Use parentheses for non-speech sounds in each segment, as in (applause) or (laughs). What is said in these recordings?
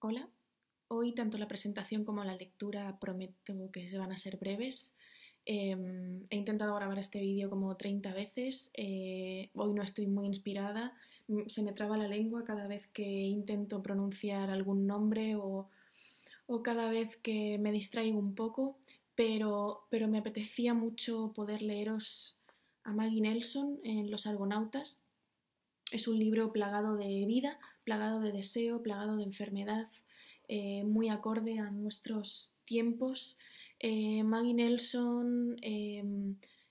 Hola, hoy tanto la presentación como la lectura prometo que se van a ser breves. Em, he intentado grabar este vídeo como 30 veces, eh, hoy no estoy muy inspirada, mm, se me traba la lengua cada vez que intento pronunciar algún nombre o, cada vez que me distraigo un poco, pero, pero me apetecía mucho poder leeros a Maggie Nelson en Los Argonautas. Es un libro plagado de vida, plagado de deseo, plagado de enfermedad, eh, muy acorde a nuestros tiempos. Eh, Maggie Nelson eh,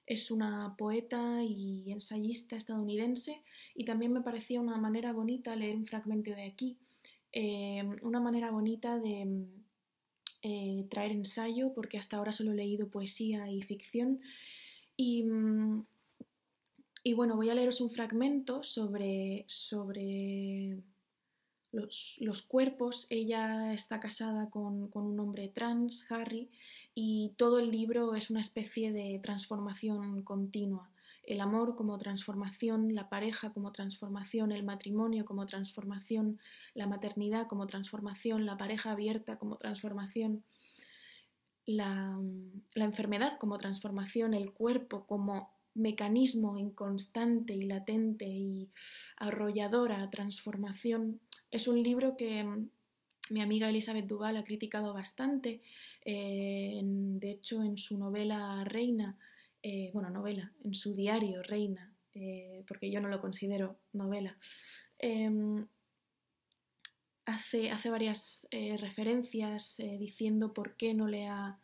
es una poeta y ensayista estadounidense y también me parecía una manera bonita leer un fragmento de aquí, una manera bonita de traer ensayo, porque hasta ahora solo he leído poesía y ficción. Y, y, bueno, voy a leeros un fragmento sobre, sobre los, cuerpos. Ella está casada con, un hombre trans, Harry, y todo el libro es una especie de transformación continua. El amor como transformación, la pareja como transformación, el matrimonio como transformación, la maternidad como transformación, la pareja abierta como transformación, la, la enfermedad como transformación, el cuerpo como mecanismo inconstante y latente y arrolladora transformación es un libro que mm, mi amiga Elizabeth Duval ha criticado bastante. Eh, de hecho, en su novela Reina, eh, bueno, novela, en su diario Reina, eh, porque yo no lo considero novela, em, hace, hace, varias referencias diciendo por qué no le, ha,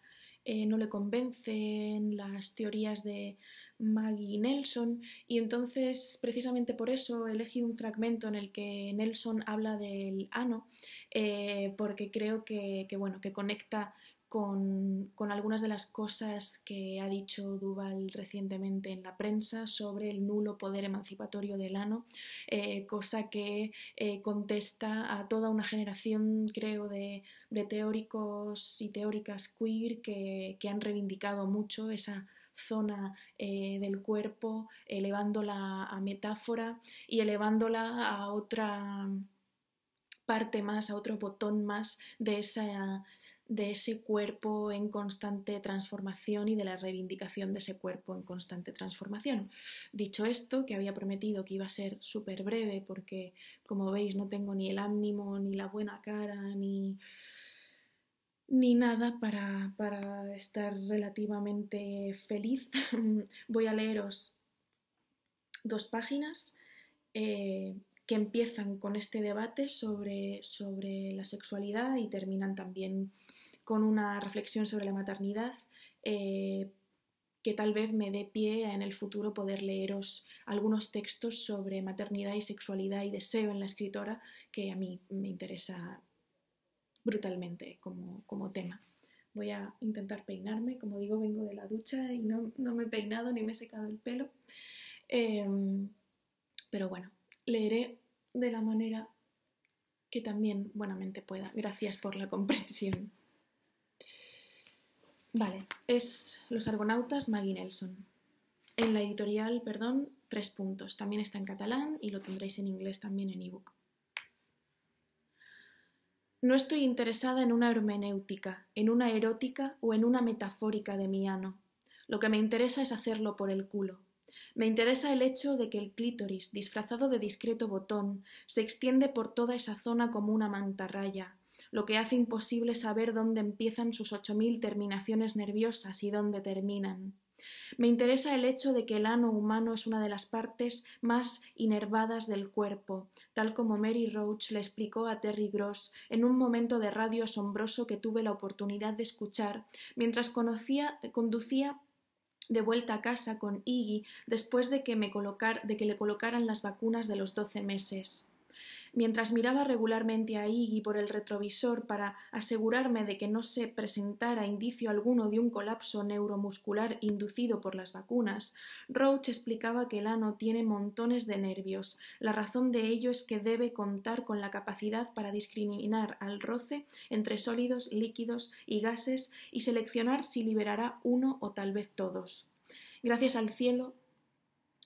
no le convencen las teorías de Maggie Nelson, y entonces precisamente por eso he elegido un fragmento en el que Nelson habla del ano, eh, porque creo que, bueno, que conecta con, algunas de las cosas que ha dicho Duval recientemente en la prensa sobre el nulo poder emancipatorio del ano, eh, cosa que eh, contesta a toda una generación, creo, de, teóricos y teóricas queer que han reivindicado mucho esa zona eh, del cuerpo, elevándola a metáfora y elevándola a otra parte más, a otro botón más de esa de ese cuerpo en constante transformación y de la reivindicación de ese cuerpo en constante transformación. Dicho esto, que había prometido que iba a ser súper breve porque, como veis, no tengo ni el ánimo, ni la buena cara, ni ni nada para, estar relativamente feliz. (laughs) Voy a leeros dos páginas eh, que empiezan con este debate sobre, sobre la sexualidad y terminan también con una reflexión sobre la maternidad eh, que tal vez me dé pie en el futuro poder leeros algunos textos sobre maternidad y sexualidad y deseo en la escritora que a mí me interesa brutalmente como, tema. Voy a intentar peinarme, como digo, vengo de la ducha y no, me he peinado ni me he secado el pelo. Em, pero bueno, leeré de la manera que también buenamente pueda. Gracias por la comprensión. Vale, es Los Argonautas, Maggie Nelson. En la editorial, perdón, tres puntos. También está en catalán y lo tendréis en inglés también en ebook. No estoy interesada en una hermenéutica, en una erótica o en una metafórica de mi ano. Lo que me interesa es hacerlo por el culo. Me interesa el hecho de que el clítoris, disfrazado de discreto botón, se extiende por toda esa zona como una mantarraya, lo que hace imposible saber dónde empiezan sus ocho mil terminaciones nerviosas y dónde terminan. Me interesa el hecho de que el ano humano es una de las partes más inervadas del cuerpo, tal como Mary Roach le explicó a Terry Gross en un momento de radio asombroso que tuve la oportunidad de escuchar mientras conducía de vuelta a casa con Iggy después de que, de que le colocaran las vacunas de los doce meses. Mientras miraba regularmente a Iggy por el retrovisor para asegurarme de que no se presentara indicio alguno de un colapso neuromuscular inducido por las vacunas, Roach explicaba que el ano tiene montones de nervios. La razón de ello es que debe contar con la capacidad para discriminar al roce entre sólidos, líquidos y gases y seleccionar si liberará uno o tal vez todos. Gracias al cielo,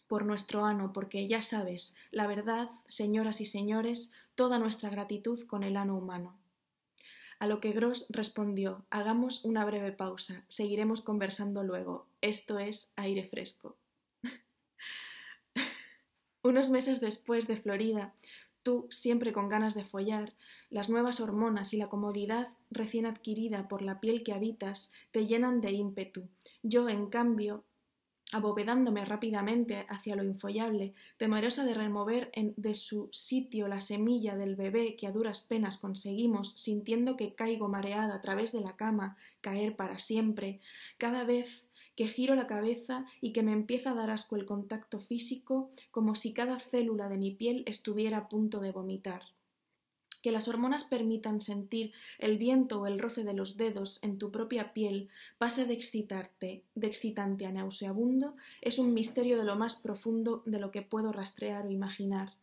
por nuestro ano, porque ya sabes, la verdad, señoras y señores, toda nuestra gratitud con el ano humano. A lo que Gross respondió, hagamos una breve pausa, seguiremos conversando luego. Esto es aire fresco. (laughs) Unos meses después de Florida, tú, siempre con ganas de follar, las nuevas hormonas y la comodidad recién adquirida por la piel que habitas te llenan de ímpetu. Yo, en cambio, abovedándome rápidamente hacia lo infollable, temerosa de remover de su sitio la semilla del bebé que a duras penas conseguimos, sintiendo que caigo mareada a través de la cama, caer para siempre, cada vez que giro la cabeza y que me empieza a dar asco el contacto físico, como si cada célula de mi piel estuviera a punto de vomitar que las hormonas permitan sentir el viento o el roce de los dedos en tu propia piel pase de excitarte, de excitante a nauseabundo, es un misterio de lo más profundo de lo que puedo rastrear o imaginar.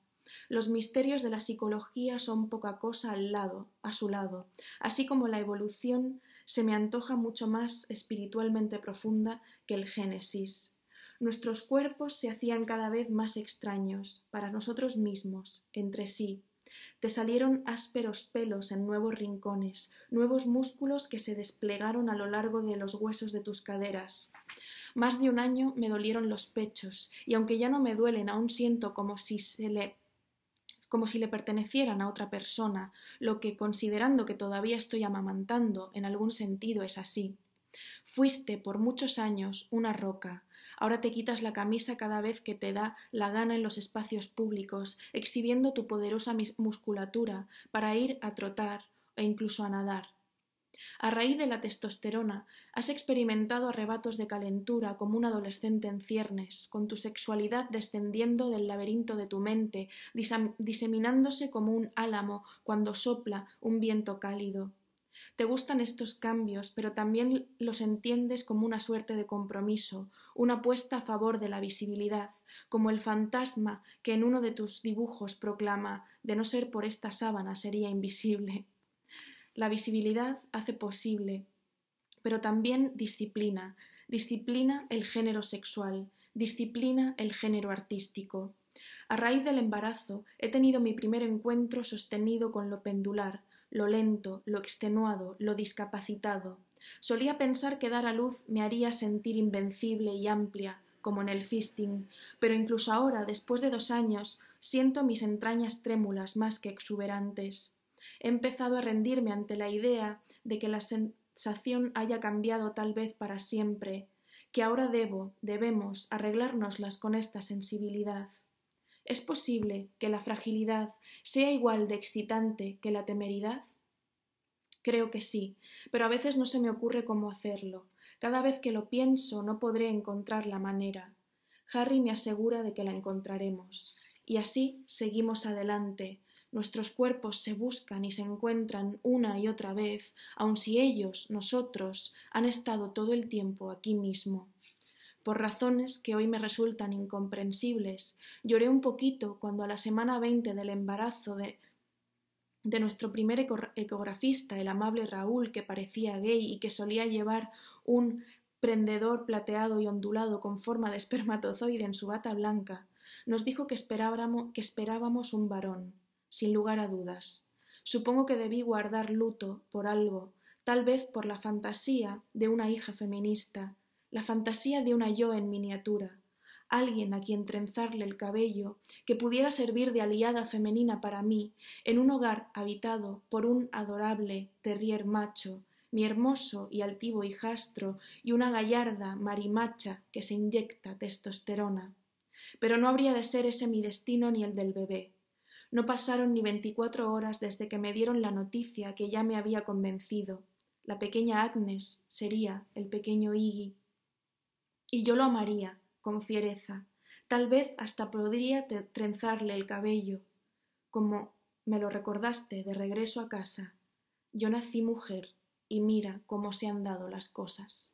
Los misterios de la psicología son poca cosa al lado, a su lado, así como la evolución se me antoja mucho más espiritualmente profunda que el Génesis. Nuestros cuerpos se hacían cada vez más extraños, para nosotros mismos, entre sí, te salieron ásperos pelos en nuevos rincones, nuevos músculos que se desplegaron a lo largo de los huesos de tus caderas. Más de un año me dolieron los pechos, y aunque ya no me duelen, aún siento como si se le como si le pertenecieran a otra persona, lo que, considerando que todavía estoy amamantando, en algún sentido es así. Fuiste por muchos años una roca, Ahora te quitas la camisa cada vez que te da la gana en los espacios públicos, exhibiendo tu poderosa musculatura para ir a trotar e incluso a nadar. A raíz de la testosterona, has experimentado arrebatos de calentura como un adolescente en ciernes, con tu sexualidad descendiendo del laberinto de tu mente, diseminándose como un álamo cuando sopla un viento cálido. Te gustan estos cambios, pero también los entiendes como una suerte de compromiso, una apuesta a favor de la visibilidad, como el fantasma que en uno de tus dibujos proclama de no ser por esta sábana sería invisible. La visibilidad hace posible, pero también disciplina, disciplina el género sexual, disciplina el género artístico. A raíz del embarazo he tenido mi primer encuentro sostenido con lo pendular, lo lento, lo extenuado, lo discapacitado. Solía pensar que dar a luz me haría sentir invencible y amplia, como en el fisting, pero incluso ahora, después de dos años, siento mis entrañas trémulas más que exuberantes. He empezado a rendirme ante la idea de que la sensación haya cambiado tal vez para siempre, que ahora debo, debemos, arreglárnoslas con esta sensibilidad. ¿Es posible que la fragilidad sea igual de excitante que la temeridad? Creo que sí, pero a veces no se me ocurre cómo hacerlo. Cada vez que lo pienso no podré encontrar la manera. Harry me asegura de que la encontraremos. Y así seguimos adelante. Nuestros cuerpos se buscan y se encuentran una y otra vez, aun si ellos, nosotros, han estado todo el tiempo aquí mismo por razones que hoy me resultan incomprensibles. Lloré un poquito cuando a la semana veinte del embarazo de, de nuestro primer ecografista, el amable Raúl, que parecía gay y que solía llevar un prendedor plateado y ondulado con forma de espermatozoide en su bata blanca, nos dijo que que esperábamos un varón, sin lugar a dudas. Supongo que debí guardar luto por algo, tal vez por la fantasía de una hija feminista, la fantasía de una yo en miniatura, alguien a quien trenzarle el cabello, que pudiera servir de aliada femenina para mí, en un hogar habitado por un adorable terrier macho, mi hermoso y altivo hijastro, y una gallarda marimacha que se inyecta testosterona. Pero no habría de ser ese mi destino ni el del bebé. No pasaron ni veinticuatro horas desde que me dieron la noticia que ya me había convencido. La pequeña Agnes sería el pequeño Iggy y yo lo amaría con fiereza. Tal vez hasta podría trenzarle el cabello, como me lo recordaste de regreso a casa. Yo nací mujer y mira cómo se han dado las cosas.